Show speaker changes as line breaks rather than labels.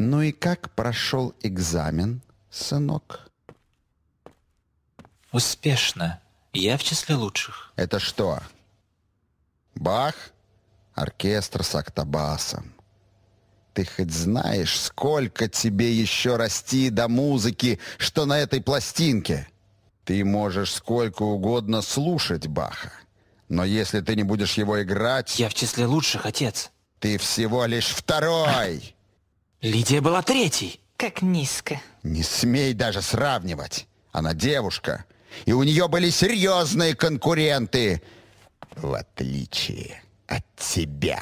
Ну и как прошел экзамен, сынок?
Успешно.
Я в числе лучших.
Это что? Бах? Оркестр с октобасом. Ты хоть знаешь, сколько тебе еще расти до музыки, что на этой пластинке? Ты можешь сколько угодно слушать Баха. Но если ты не будешь его играть... Я в числе лучших, отец. Ты всего лишь второй! Лидия была третьей. Как низко. Не смей даже сравнивать. Она девушка. И у нее были серьезные конкуренты. В отличие от тебя.